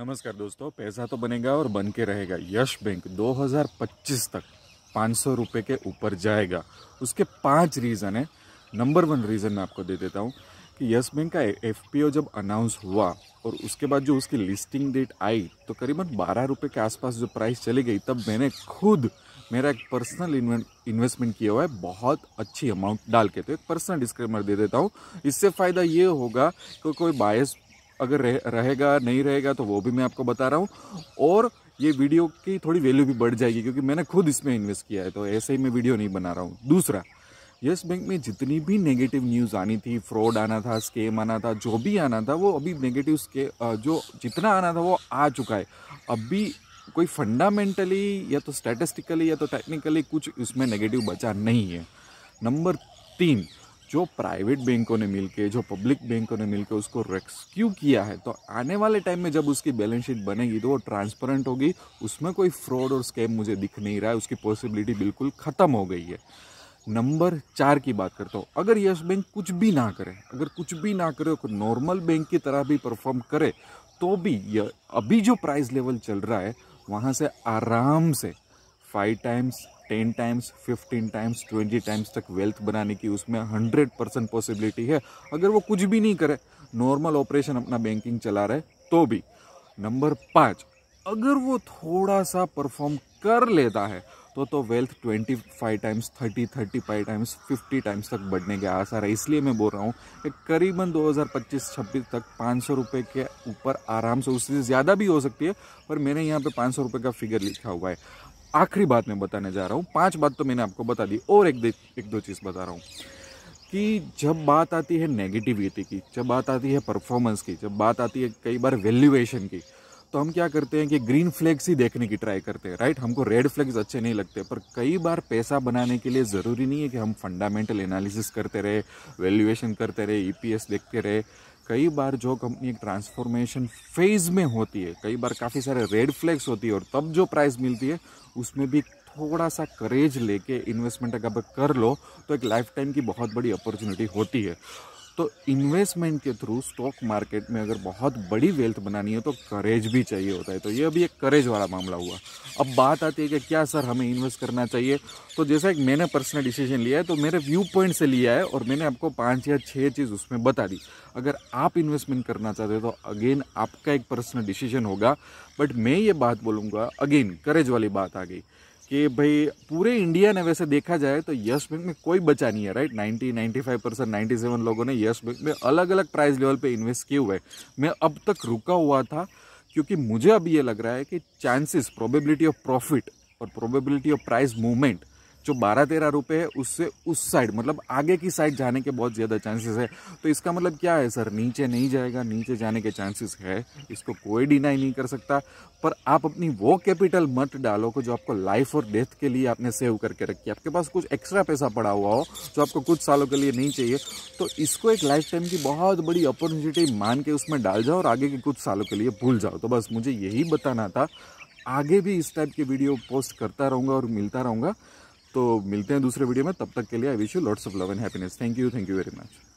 नमस्कार दोस्तों पैसा तो बनेगा और बन के रहेगा यश बैंक 2025 तक पाँच सौ रुपये के ऊपर जाएगा उसके पांच रीज़न है नंबर वन रीज़न मैं आपको दे देता हूँ कि यस बैंक का एफपीओ जब अनाउंस हुआ और उसके बाद जो उसकी लिस्टिंग डेट आई तो करीबन बारह रुपये के आसपास जो प्राइस चली गई तब मैंने खुद मेरा एक पर्सनल इन्वेस्टमेंट किया हुआ है बहुत अच्छी अमाउंट डाल के तो एक पर्सनल डिस्क्रेमर दे देता हूँ इससे फ़ायदा ये होगा कि कोई बायस अगर रह, रहेगा नहीं रहेगा तो वो भी मैं आपको बता रहा हूँ और ये वीडियो की थोड़ी वैल्यू भी बढ़ जाएगी क्योंकि मैंने खुद इसमें इन्वेस्ट किया है तो ऐसे ही मैं वीडियो नहीं बना रहा हूँ दूसरा यस बैंक में जितनी भी नेगेटिव न्यूज़ आनी थी फ्रॉड आना था स्केम आना था जो भी आना था वो अभी नेगेटिव स्के जो जितना आना था वो आ चुका है अभी कोई फंडामेंटली या तो स्टैटिस्टिकली या तो टेक्निकली कुछ इसमें नेगेटिव बचा नहीं है नंबर तीन जो प्राइवेट बैंकों ने मिलके जो पब्लिक बैंकों ने मिलकर उसको रेस्क्यू किया है तो आने वाले टाइम में जब उसकी बैलेंस शीट बनेगी तो वो ट्रांसपेरेंट होगी उसमें कोई फ्रॉड और स्कैम मुझे दिख नहीं रहा है उसकी पॉसिबिलिटी बिल्कुल ख़त्म हो गई है नंबर चार की बात करता हूँ अगर यस बैंक कुछ भी ना करे अगर कुछ भी ना करे नॉर्मल बैंक की तरह भी परफॉर्म करे तो भी अभी जो प्राइस लेवल चल रहा है वहाँ से आराम से five times ten times fifteen times twenty times तक वेल्थ बनाने की उसमें हंड्रेड परसेंट पॉसिबिलिटी है अगर वो कुछ भी नहीं करे नॉर्मल ऑपरेशन अपना बैंकिंग चला रहे तो भी नंबर पाँच अगर वो थोड़ा सा परफॉर्म कर लेता है तो तो wealth twenty five times thirty thirty five times fifty times तक बढ़ने के आसार है इसलिए मैं बोल रहा हूँ कि करीबन 2025-26 तक पाँच सौ रुपये के ऊपर आराम से उससे ज़्यादा भी हो सकती है पर मैंने यहाँ पे पाँच सौ रुपये का फिगर लिखा हुआ है आखिरी बात मैं बताने जा रहा हूँ पांच बात तो मैंने आपको बता दी और एक एक दो चीज़ बता रहा हूँ कि जब बात आती है नेगेटिविटी की जब बात आती है परफॉर्मेंस की जब बात आती है कई बार वैल्यूएशन की तो हम क्या करते हैं कि ग्रीन फ्लैग्स ही देखने की ट्राई करते हैं राइट हमको रेड फ्लैग्स अच्छे नहीं लगते पर कई बार पैसा बनाने के लिए ज़रूरी नहीं है कि हम फंडामेंटल एनालिसिस करते रहे वैल्यूएशन करते रहे ईपीएस देखते रहे कई बार जो कंपनी एक ट्रांसफॉर्मेशन फेज में होती है कई बार काफ़ी सारे रेड फ्लैग्स होती है और तब जो प्राइस मिलती है उसमें भी थोड़ा सा करेज लेके इन्वेस्टमेंट अगर कर लो तो एक लाइफ टाइम की बहुत बड़ी अपॉर्चुनिटी होती है तो इन्वेस्टमेंट के थ्रू स्टॉक मार्केट में अगर बहुत बड़ी वेल्थ बनानी है तो करेज भी चाहिए होता है तो ये अभी एक करेज वाला मामला हुआ अब बात आती है कि क्या सर हमें इन्वेस्ट करना चाहिए तो जैसा एक मैंने पर्सनल डिसीजन लिया है तो मेरे व्यू पॉइंट से लिया है और मैंने आपको पाँच या छः चीज़ उसमें बता दी अगर आप इन्वेस्टमेंट करना चाहते हो तो अगेन आपका एक पर्सनल डिसीजन होगा बट मैं ये बात बोलूँगा अगेन करेज वाली बात आ गई कि भाई पूरे इंडिया ने वैसे देखा जाए तो यस बैंक में कोई बचा नहीं है राइट 90 95 परसेंट नाइन्टी सेवन लोगों ने यस बैंक में अलग अलग प्राइस लेवल पे इन्वेस्ट किए हुए मैं अब तक रुका हुआ था क्योंकि मुझे अब ये लग रहा है कि चांसेस प्रोबेबिलिटी ऑफ प्रॉफिट और प्रोबेबिलिटी ऑफ प्राइस मूवमेंट जो बारह तेरह रुपये है उससे उस साइड मतलब आगे की साइड जाने के बहुत ज़्यादा चांसेस है तो इसका मतलब क्या है सर नीचे नहीं जाएगा नीचे जाने के चांसेस है इसको कोई डिनाई नहीं कर सकता पर आप अपनी वो कैपिटल मत डालो को जो आपको लाइफ और डेथ के लिए आपने सेव करके रखी आपके पास कुछ एक्स्ट्रा पैसा पड़ा हुआ हो जो आपको कुछ सालों के लिए नहीं चाहिए तो इसको एक लाइफ टाइम की बहुत बड़ी अपॉर्चुनिटी मान के उसमें डाल जाओ और आगे के कुछ सालों के लिए भूल जाओ तो बस मुझे यही बताना था आगे भी इस टाइप की वीडियो पोस्ट करता रहूँगा और मिलता रहूँगा तो मिलते हैं दूसरे वीडियो में तब तक के लिए I wish you lots of love and happiness thank you thank you very much